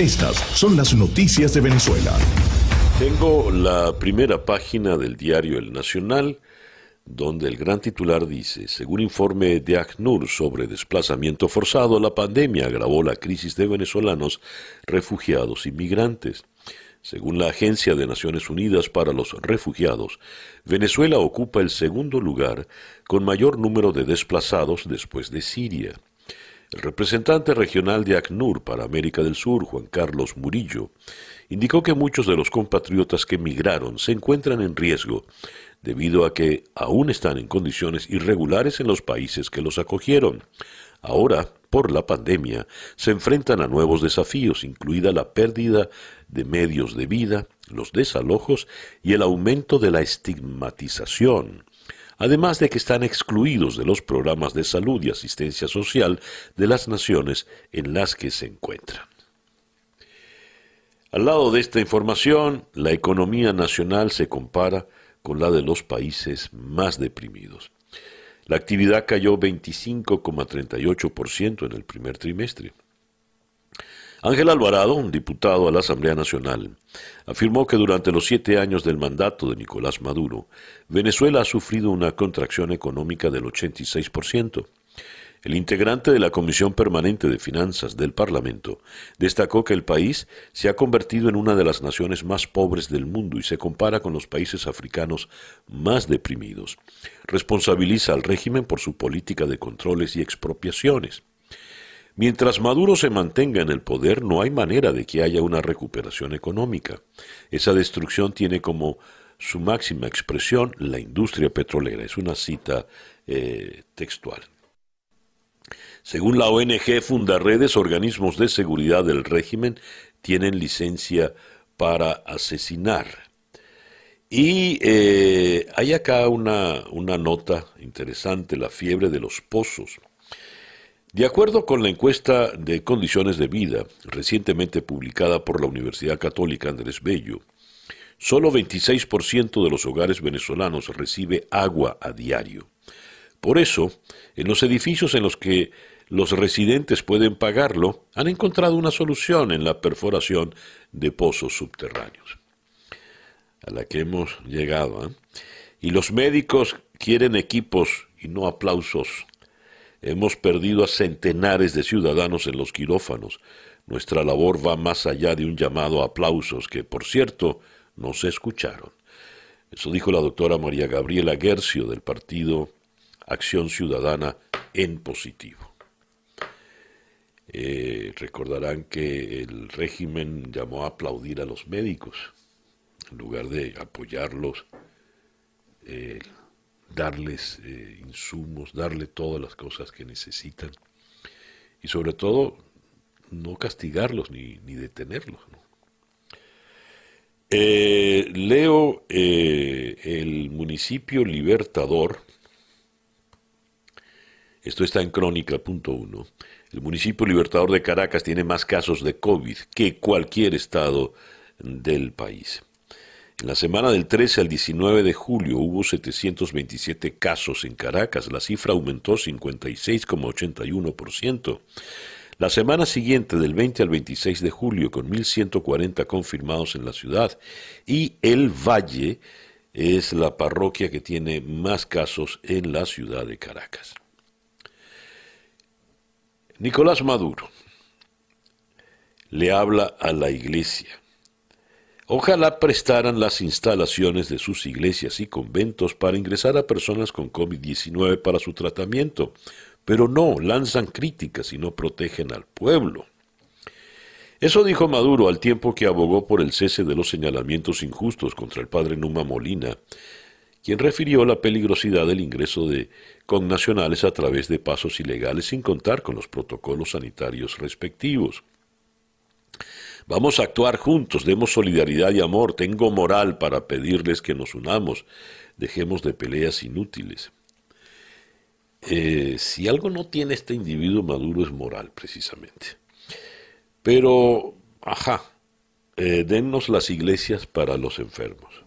Estas son las noticias de Venezuela. Tengo la primera página del diario El Nacional, donde el gran titular dice, según informe de ACNUR sobre desplazamiento forzado, la pandemia agravó la crisis de venezolanos, refugiados y migrantes. Según la Agencia de Naciones Unidas para los Refugiados, Venezuela ocupa el segundo lugar con mayor número de desplazados después de Siria. El representante regional de ACNUR para América del Sur, Juan Carlos Murillo, indicó que muchos de los compatriotas que emigraron se encuentran en riesgo debido a que aún están en condiciones irregulares en los países que los acogieron. Ahora, por la pandemia, se enfrentan a nuevos desafíos, incluida la pérdida de medios de vida, los desalojos y el aumento de la estigmatización además de que están excluidos de los programas de salud y asistencia social de las naciones en las que se encuentran. Al lado de esta información, la economía nacional se compara con la de los países más deprimidos. La actividad cayó 25,38% en el primer trimestre. Ángel Alvarado, un diputado a la Asamblea Nacional, afirmó que durante los siete años del mandato de Nicolás Maduro, Venezuela ha sufrido una contracción económica del 86%. El integrante de la Comisión Permanente de Finanzas del Parlamento destacó que el país se ha convertido en una de las naciones más pobres del mundo y se compara con los países africanos más deprimidos. Responsabiliza al régimen por su política de controles y expropiaciones. Mientras Maduro se mantenga en el poder, no hay manera de que haya una recuperación económica. Esa destrucción tiene como su máxima expresión la industria petrolera. Es una cita eh, textual. Según la ONG Fundarredes, organismos de seguridad del régimen tienen licencia para asesinar. Y eh, hay acá una, una nota interesante, la fiebre de los pozos. De acuerdo con la encuesta de condiciones de vida recientemente publicada por la Universidad Católica Andrés Bello, solo 26% de los hogares venezolanos recibe agua a diario. Por eso, en los edificios en los que los residentes pueden pagarlo, han encontrado una solución en la perforación de pozos subterráneos. A la que hemos llegado. ¿eh? Y los médicos quieren equipos y no aplausos. Hemos perdido a centenares de ciudadanos en los quirófanos. Nuestra labor va más allá de un llamado a aplausos que, por cierto, no se escucharon. Eso dijo la doctora María Gabriela Gercio del partido Acción Ciudadana en Positivo. Eh, recordarán que el régimen llamó a aplaudir a los médicos en lugar de apoyarlos. Eh, darles eh, insumos, darle todas las cosas que necesitan y sobre todo no castigarlos ni, detenerlos. Eh, leo eh, el municipio Libertador, esto está en crónica punto uno, el municipio Libertador de Caracas tiene más casos de COVID que cualquier estado del país. En la semana del 13 al 19 de julio hubo 727 casos en Caracas, la cifra aumentó 56,81%. La semana siguiente, del 20 al 26 de julio, con 1.140 confirmados en la ciudad, y El Valle es la parroquia que tiene más casos en la ciudad de Caracas. Nicolás Maduro le habla a la iglesia Ojalá prestaran las instalaciones de sus iglesias y conventos para ingresar a personas con COVID-19 para su tratamiento, pero no, lanzan críticas y no protegen al pueblo. Eso dijo Maduro al tiempo que abogó por el cese de los señalamientos injustos contra el padre Numa Molina, quien refirió la peligrosidad del ingreso de connacionales a través de pasos ilegales sin contar con los protocolos sanitarios respectivos. Vamos a actuar juntos, demos solidaridad y amor. Tengo moral para pedirles que nos unamos. Dejemos de peleas inútiles. Eh, si algo no tiene este individuo maduro es moral, precisamente. Pero, ajá, eh, dennos las iglesias para los enfermos.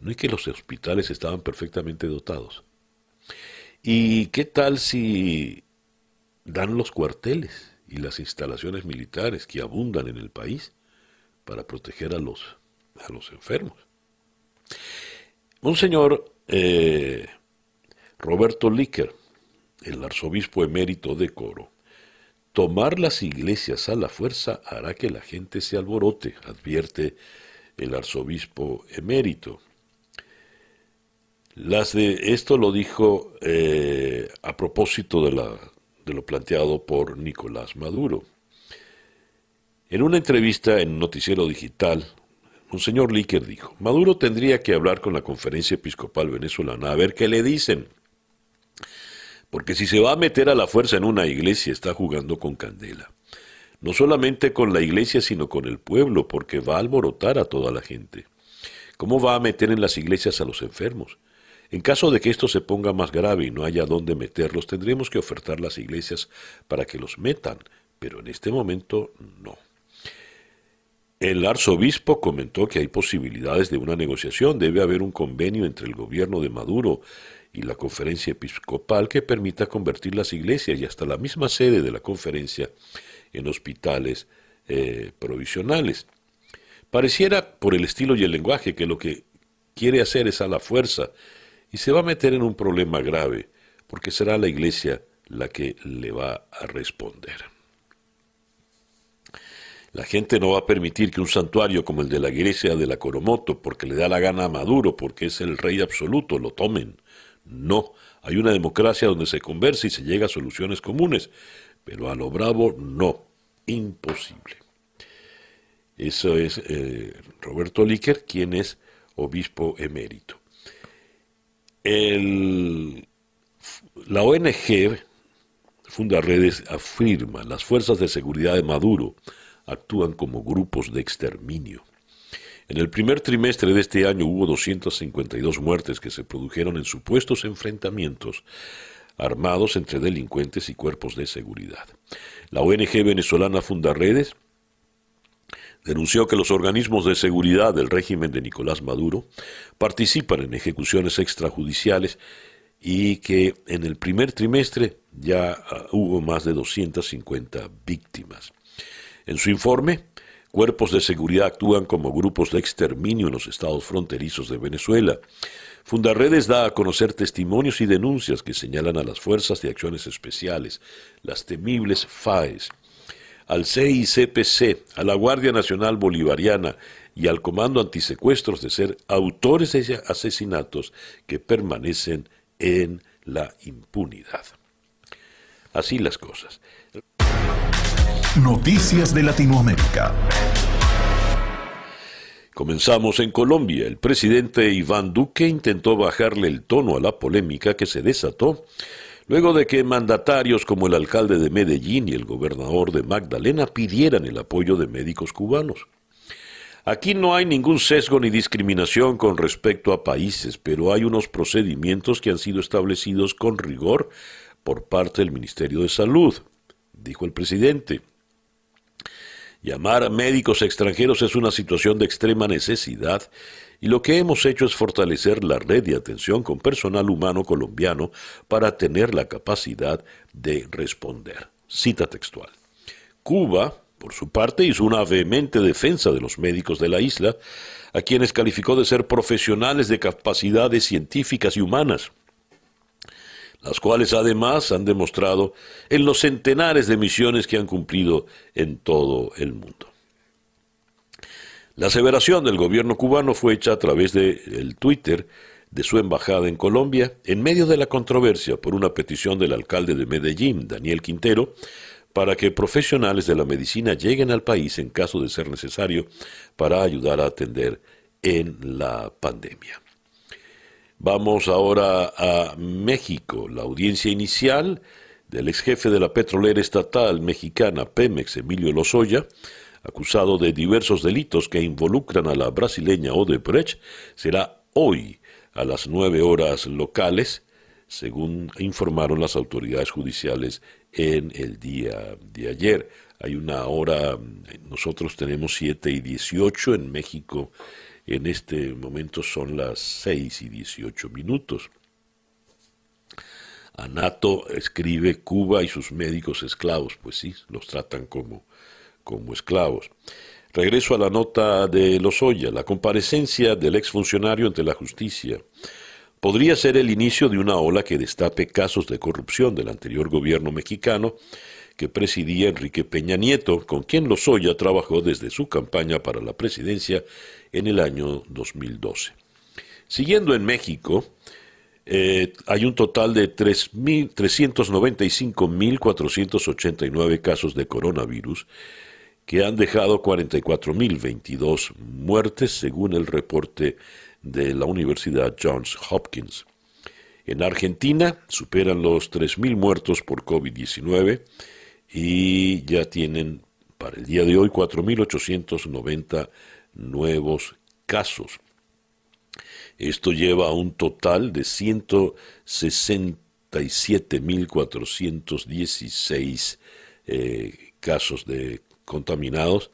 No es que los hospitales estaban perfectamente dotados. ¿Y qué tal si dan los cuarteles? y las instalaciones militares que abundan en el país para proteger a los, a los enfermos. Un señor, eh, Roberto Licker, el arzobispo emérito de Coro, tomar las iglesias a la fuerza hará que la gente se alborote, advierte el arzobispo emérito. Las de esto lo dijo eh, a propósito de la de lo planteado por Nicolás Maduro. En una entrevista en Noticiero Digital, un señor Licker dijo, Maduro tendría que hablar con la conferencia episcopal venezolana a ver qué le dicen, porque si se va a meter a la fuerza en una iglesia está jugando con candela, no solamente con la iglesia sino con el pueblo, porque va a alborotar a toda la gente. ¿Cómo va a meter en las iglesias a los enfermos? En caso de que esto se ponga más grave y no haya dónde meterlos, tendremos que ofertar las iglesias para que los metan, pero en este momento no. El arzobispo comentó que hay posibilidades de una negociación, debe haber un convenio entre el gobierno de Maduro y la conferencia episcopal que permita convertir las iglesias y hasta la misma sede de la conferencia en hospitales eh, provisionales. Pareciera por el estilo y el lenguaje que lo que quiere hacer es a la fuerza y se va a meter en un problema grave, porque será la iglesia la que le va a responder. La gente no va a permitir que un santuario como el de la iglesia de la Coromoto, porque le da la gana a Maduro, porque es el rey absoluto, lo tomen. No, hay una democracia donde se conversa y se llega a soluciones comunes, pero a lo bravo no, imposible. Eso es eh, Roberto Liker, quien es obispo emérito la ONG Fundaredes afirma, las fuerzas de seguridad de Maduro actúan como grupos de exterminio. En el primer trimestre de este año hubo 252 muertes que se produjeron en supuestos enfrentamientos armados entre delincuentes y cuerpos de seguridad. La ONG venezolana Fundaredes denunció que los organismos de seguridad del régimen de Nicolás Maduro participan en ejecuciones extrajudiciales y que en el primer trimestre ya ah, hubo más de 250 víctimas. En su informe, cuerpos de seguridad actúan como grupos de exterminio en los estados fronterizos de Venezuela. Fundarredes da a conocer testimonios y denuncias que señalan a las Fuerzas de Acciones Especiales, las temibles FAES, al CICPC, a la Guardia Nacional Bolivariana y al Comando Antisecuestros de ser autores de asesinatos que permanecen en la impunidad. Así las cosas. Noticias de Latinoamérica. Comenzamos en Colombia. El presidente Iván Duque intentó bajarle el tono a la polémica que se desató luego de que mandatarios como el alcalde de Medellín y el gobernador de Magdalena pidieran el apoyo de médicos cubanos. Aquí no hay ningún sesgo ni discriminación con respecto a países, pero hay unos procedimientos que han sido establecidos con rigor por parte del Ministerio de Salud, dijo el presidente. Llamar a médicos extranjeros es una situación de extrema necesidad y lo que hemos hecho es fortalecer la red de atención con personal humano colombiano para tener la capacidad de responder. Cita textual. Cuba, por su parte, hizo una vehemente defensa de los médicos de la isla, a quienes calificó de ser profesionales de capacidades científicas y humanas las cuales además han demostrado en los centenares de misiones que han cumplido en todo el mundo. La aseveración del gobierno cubano fue hecha a través del Twitter de su embajada en Colombia en medio de la controversia por una petición del alcalde de Medellín, Daniel Quintero, para que profesionales de la medicina lleguen al país en caso de ser necesario para ayudar a atender en la pandemia. Vamos ahora a México. La audiencia inicial del ex jefe de la petrolera estatal mexicana Pemex, Emilio Lozoya, acusado de diversos delitos que involucran a la brasileña Odebrecht, será hoy a las nueve horas locales, según informaron las autoridades judiciales en el día de ayer. Hay una hora, nosotros tenemos siete y dieciocho en México en este momento son las 6 y 18 minutos. Anato escribe Cuba y sus médicos esclavos, pues sí, los tratan como, como esclavos. Regreso a la nota de Lozoya, la comparecencia del exfuncionario ante la justicia podría ser el inicio de una ola que destape casos de corrupción del anterior gobierno mexicano que presidía Enrique Peña Nieto, con quien Lozoya trabajó desde su campaña para la presidencia en el año 2012. Siguiendo en México, eh, hay un total de 3.395.489 casos de coronavirus que han dejado 44.022 muertes según el reporte de la Universidad Johns Hopkins. En Argentina superan los 3.000 muertos por COVID-19 y ya tienen para el día de hoy 4.890 nuevos casos. Esto lleva a un total de 167.416 eh, casos de contaminados,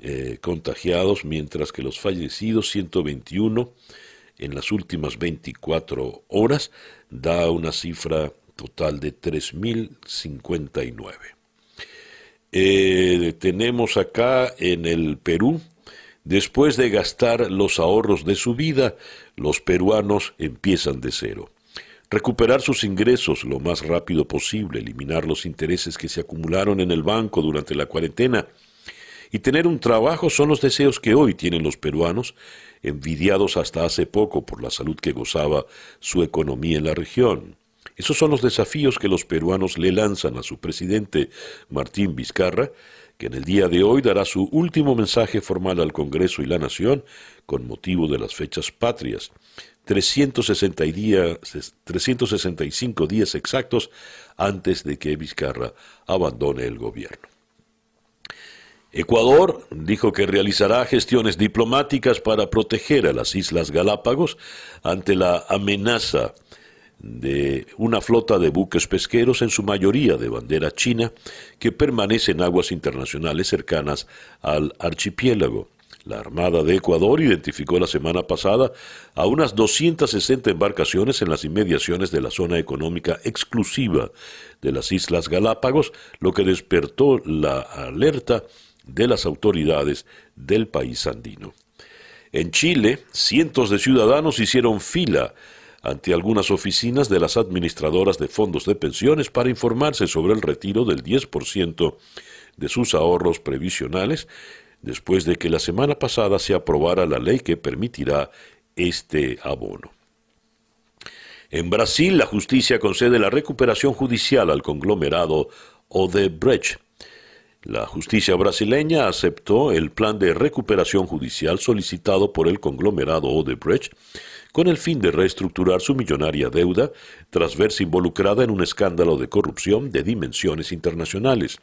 eh, contagiados, mientras que los fallecidos 121 en las últimas 24 horas da una cifra total de 3.059. Eh, tenemos acá en el Perú, después de gastar los ahorros de su vida, los peruanos empiezan de cero. Recuperar sus ingresos lo más rápido posible, eliminar los intereses que se acumularon en el banco durante la cuarentena y tener un trabajo son los deseos que hoy tienen los peruanos, envidiados hasta hace poco por la salud que gozaba su economía en la región. Esos son los desafíos que los peruanos le lanzan a su presidente Martín Vizcarra, que en el día de hoy dará su último mensaje formal al Congreso y la Nación con motivo de las fechas patrias. 365 días exactos antes de que Vizcarra abandone el gobierno. Ecuador dijo que realizará gestiones diplomáticas para proteger a las Islas Galápagos ante la amenaza de una flota de buques pesqueros, en su mayoría de bandera china, que permanece en aguas internacionales cercanas al archipiélago. La Armada de Ecuador identificó la semana pasada a unas 260 embarcaciones en las inmediaciones de la zona económica exclusiva de las Islas Galápagos, lo que despertó la alerta de las autoridades del país andino. En Chile, cientos de ciudadanos hicieron fila ante algunas oficinas de las administradoras de fondos de pensiones para informarse sobre el retiro del 10% de sus ahorros previsionales después de que la semana pasada se aprobara la ley que permitirá este abono. En Brasil, la justicia concede la recuperación judicial al conglomerado Odebrecht. La justicia brasileña aceptó el plan de recuperación judicial solicitado por el conglomerado Odebrecht con el fin de reestructurar su millonaria deuda tras verse involucrada en un escándalo de corrupción de dimensiones internacionales.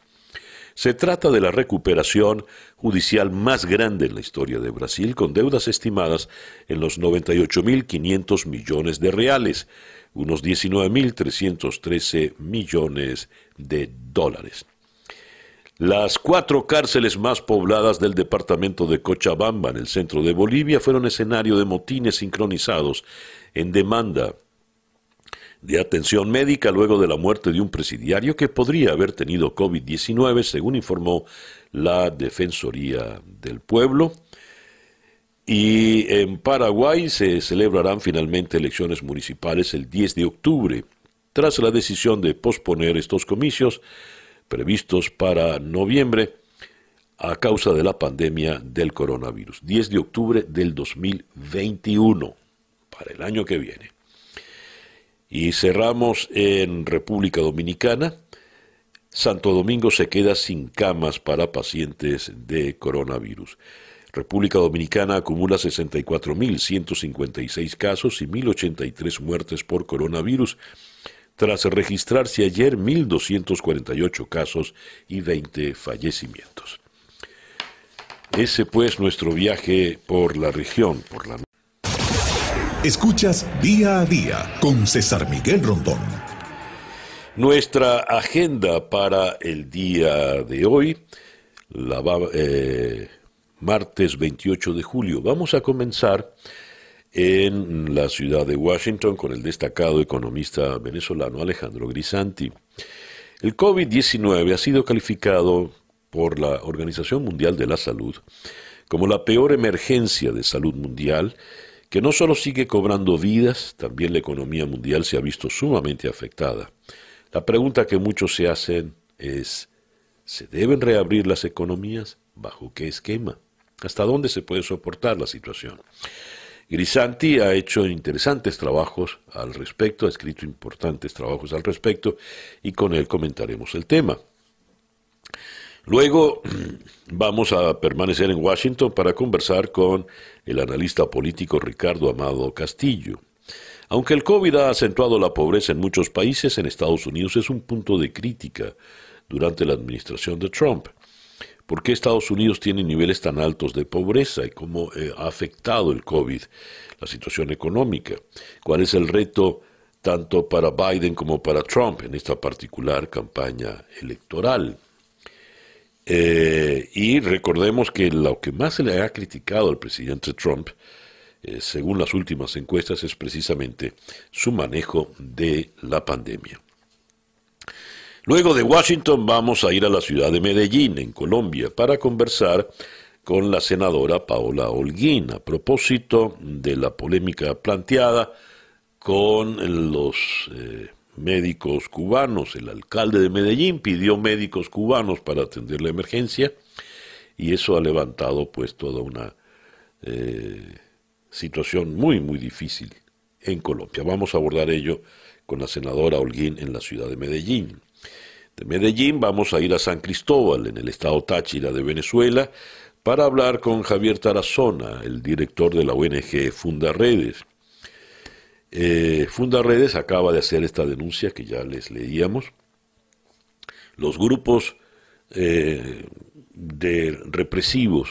Se trata de la recuperación judicial más grande en la historia de Brasil, con deudas estimadas en los 98.500 millones de reales, unos 19.313 millones de dólares. Las cuatro cárceles más pobladas del departamento de Cochabamba, en el centro de Bolivia, fueron escenario de motines sincronizados en demanda de atención médica luego de la muerte de un presidiario que podría haber tenido COVID-19, según informó la Defensoría del Pueblo. Y en Paraguay se celebrarán finalmente elecciones municipales el 10 de octubre. Tras la decisión de posponer estos comicios, previstos para noviembre a causa de la pandemia del coronavirus. 10 de octubre del 2021, para el año que viene. Y cerramos en República Dominicana. Santo Domingo se queda sin camas para pacientes de coronavirus. República Dominicana acumula 64.156 casos y 1.083 muertes por coronavirus tras registrarse ayer 1.248 casos y 20 fallecimientos. Ese pues nuestro viaje por la región, por la... Escuchas día a día con César Miguel Rondón. Nuestra agenda para el día de hoy, la eh, martes 28 de julio. Vamos a comenzar en la ciudad de Washington con el destacado economista venezolano Alejandro Grisanti. El COVID-19 ha sido calificado por la Organización Mundial de la Salud como la peor emergencia de salud mundial que no solo sigue cobrando vidas, también la economía mundial se ha visto sumamente afectada. La pregunta que muchos se hacen es, ¿se deben reabrir las economías? ¿Bajo qué esquema? ¿Hasta dónde se puede soportar la situación? Grisanti ha hecho interesantes trabajos al respecto, ha escrito importantes trabajos al respecto y con él comentaremos el tema. Luego vamos a permanecer en Washington para conversar con el analista político Ricardo Amado Castillo. Aunque el COVID ha acentuado la pobreza en muchos países, en Estados Unidos es un punto de crítica durante la administración de Trump. ¿Por qué Estados Unidos tiene niveles tan altos de pobreza y cómo eh, ha afectado el COVID la situación económica? ¿Cuál es el reto tanto para Biden como para Trump en esta particular campaña electoral? Eh, y recordemos que lo que más se le ha criticado al presidente Trump, eh, según las últimas encuestas, es precisamente su manejo de la pandemia. Luego de Washington vamos a ir a la ciudad de Medellín, en Colombia, para conversar con la senadora Paola Holguín a propósito de la polémica planteada con los eh, médicos cubanos. El alcalde de Medellín pidió médicos cubanos para atender la emergencia y eso ha levantado pues toda una eh, situación muy muy difícil en Colombia. Vamos a abordar ello con la senadora Holguín en la ciudad de Medellín. De Medellín vamos a ir a San Cristóbal, en el estado Táchira de Venezuela, para hablar con Javier Tarazona, el director de la ONG eh, Funda Redes. acaba de hacer esta denuncia que ya les leíamos. Los grupos eh, de represivos,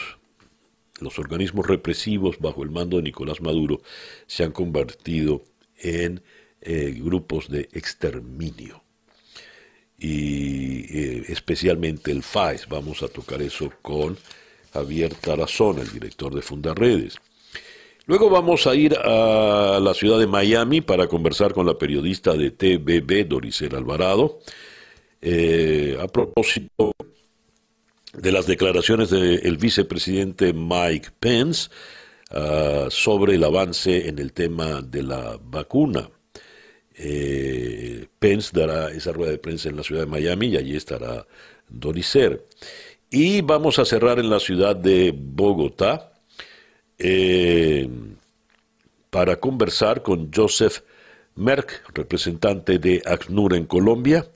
los organismos represivos bajo el mando de Nicolás Maduro, se han convertido en eh, grupos de exterminio y eh, especialmente el FAES. Vamos a tocar eso con Javier Tarazón el director de Fundarredes Luego vamos a ir a la ciudad de Miami para conversar con la periodista de TVB, Doricel Alvarado, eh, a propósito de las declaraciones del vicepresidente Mike Pence ah, sobre el avance en el tema de la vacuna. Eh, Pence dará esa rueda de prensa en la ciudad de Miami y allí estará Donicer. Y vamos a cerrar en la ciudad de Bogotá eh, para conversar con Joseph Merck, representante de ACNUR en Colombia.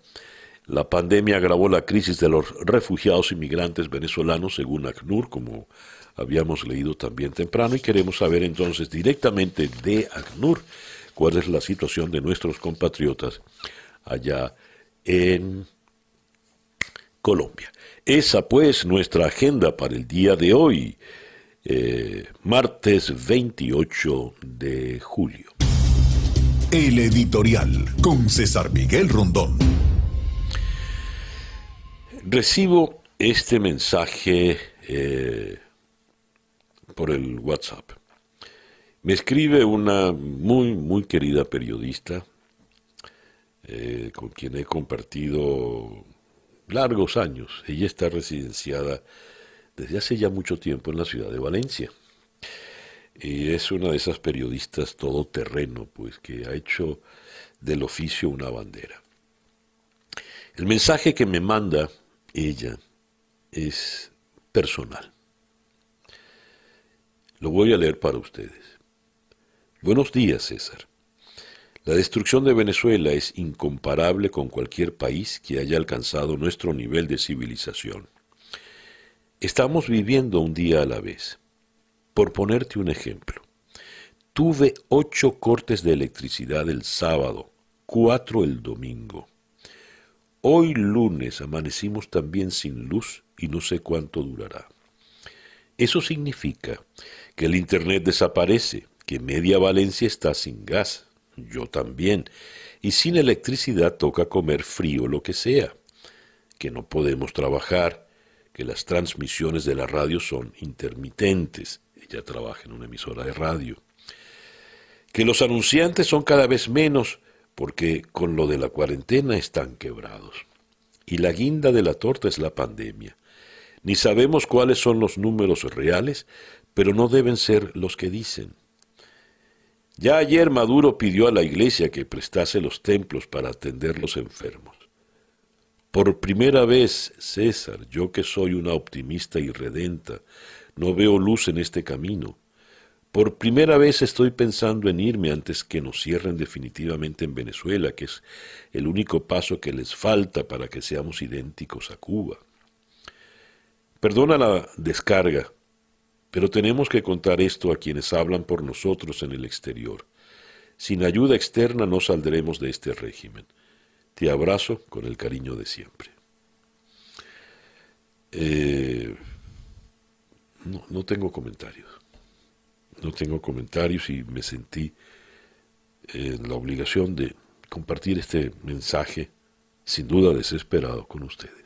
La pandemia agravó la crisis de los refugiados inmigrantes venezolanos, según ACNUR, como habíamos leído también temprano, y queremos saber entonces directamente de ACNUR cuál es la situación de nuestros compatriotas allá en Colombia. Esa pues nuestra agenda para el día de hoy, eh, martes 28 de julio. El editorial con César Miguel Rondón. Recibo este mensaje eh, por el WhatsApp. Me escribe una muy, muy querida periodista eh, con quien he compartido largos años. Ella está residenciada desde hace ya mucho tiempo en la ciudad de Valencia. Y es una de esas periodistas todoterreno, pues que ha hecho del oficio una bandera. El mensaje que me manda ella es personal. Lo voy a leer para ustedes. Buenos días, César. La destrucción de Venezuela es incomparable con cualquier país que haya alcanzado nuestro nivel de civilización. Estamos viviendo un día a la vez. Por ponerte un ejemplo, tuve ocho cortes de electricidad el sábado, cuatro el domingo. Hoy lunes amanecimos también sin luz y no sé cuánto durará. Eso significa que el Internet desaparece, que media Valencia está sin gas, yo también, y sin electricidad toca comer frío lo que sea, que no podemos trabajar, que las transmisiones de la radio son intermitentes, ella trabaja en una emisora de radio, que los anunciantes son cada vez menos, porque con lo de la cuarentena están quebrados. Y la guinda de la torta es la pandemia. Ni sabemos cuáles son los números reales, pero no deben ser los que dicen. Ya ayer Maduro pidió a la Iglesia que prestase los templos para atender los enfermos. Por primera vez, César, yo que soy una optimista y redenta, no veo luz en este camino. Por primera vez estoy pensando en irme antes que nos cierren definitivamente en Venezuela, que es el único paso que les falta para que seamos idénticos a Cuba. Perdona la descarga, pero tenemos que contar esto a quienes hablan por nosotros en el exterior. Sin ayuda externa no saldremos de este régimen. Te abrazo con el cariño de siempre. Eh, no, no, tengo comentarios. No tengo comentarios y me sentí en la obligación de compartir este mensaje, sin duda desesperado, con ustedes.